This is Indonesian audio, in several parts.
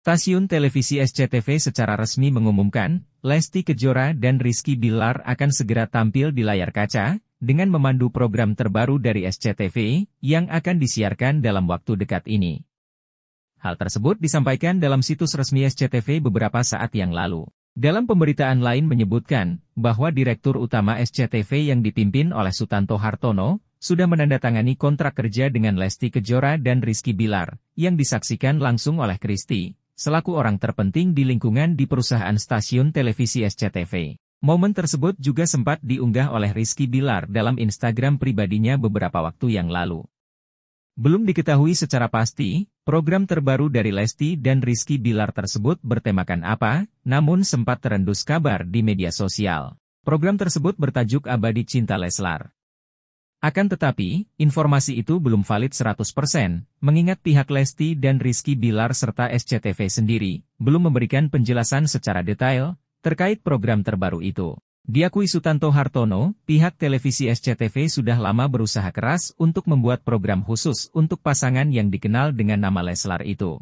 Stasiun televisi SCTV secara resmi mengumumkan, Lesti Kejora dan Rizky Bilar akan segera tampil di layar kaca, dengan memandu program terbaru dari SCTV, yang akan disiarkan dalam waktu dekat ini. Hal tersebut disampaikan dalam situs resmi SCTV beberapa saat yang lalu. Dalam pemberitaan lain menyebutkan, bahwa Direktur Utama SCTV yang dipimpin oleh Sutanto Hartono, sudah menandatangani kontrak kerja dengan Lesti Kejora dan Rizky Bilar, yang disaksikan langsung oleh Christie selaku orang terpenting di lingkungan di perusahaan stasiun televisi SCTV. Momen tersebut juga sempat diunggah oleh Rizky Bilar dalam Instagram pribadinya beberapa waktu yang lalu. Belum diketahui secara pasti, program terbaru dari Lesti dan Rizky Bilar tersebut bertemakan apa, namun sempat terendus kabar di media sosial. Program tersebut bertajuk Abadi Cinta Leslar. Akan tetapi, informasi itu belum valid 100%, mengingat pihak Lesti dan Rizky Bilar serta SCTV sendiri belum memberikan penjelasan secara detail terkait program terbaru itu. Diakui Sutanto Hartono, pihak televisi SCTV sudah lama berusaha keras untuk membuat program khusus untuk pasangan yang dikenal dengan nama Leslar itu.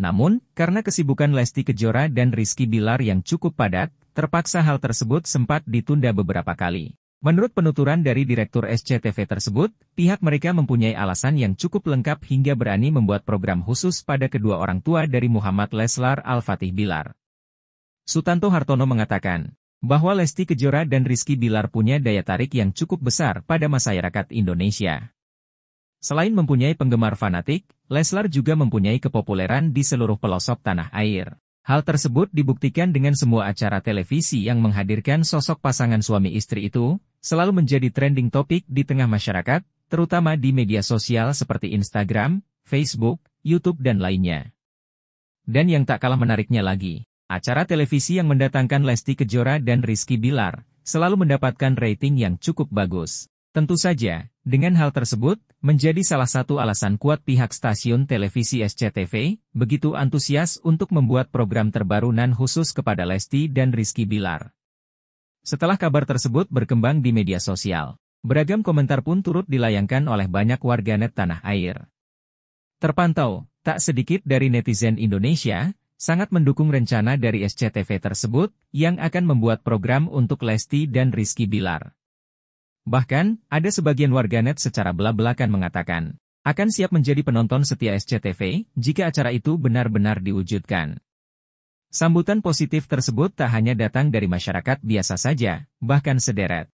Namun, karena kesibukan Lesti Kejora dan Rizky Bilar yang cukup padat, terpaksa hal tersebut sempat ditunda beberapa kali. Menurut penuturan dari Direktur SCTV tersebut, pihak mereka mempunyai alasan yang cukup lengkap hingga berani membuat program khusus pada kedua orang tua dari Muhammad Leslar Al-Fatih Bilar. Sutanto Hartono mengatakan, bahwa Lesti Kejora dan Rizky Bilar punya daya tarik yang cukup besar pada masyarakat Indonesia. Selain mempunyai penggemar fanatik, Leslar juga mempunyai kepopuleran di seluruh pelosok tanah air. Hal tersebut dibuktikan dengan semua acara televisi yang menghadirkan sosok pasangan suami istri itu, selalu menjadi trending topik di tengah masyarakat, terutama di media sosial seperti Instagram, Facebook, YouTube dan lainnya. Dan yang tak kalah menariknya lagi, acara televisi yang mendatangkan Lesti Kejora dan Rizky Bilar, selalu mendapatkan rating yang cukup bagus. Tentu saja, dengan hal tersebut, menjadi salah satu alasan kuat pihak stasiun televisi SCTV, begitu antusias untuk membuat program terbaru nan khusus kepada Lesti dan Rizky Bilar. Setelah kabar tersebut berkembang di media sosial, beragam komentar pun turut dilayangkan oleh banyak warganet tanah air. Terpantau, tak sedikit dari netizen Indonesia sangat mendukung rencana dari SCTV tersebut yang akan membuat program untuk Lesti dan Rizky Bilar. Bahkan, ada sebagian warganet secara belak-belakan mengatakan, akan siap menjadi penonton setia SCTV jika acara itu benar-benar diwujudkan. Sambutan positif tersebut tak hanya datang dari masyarakat biasa saja, bahkan sederet.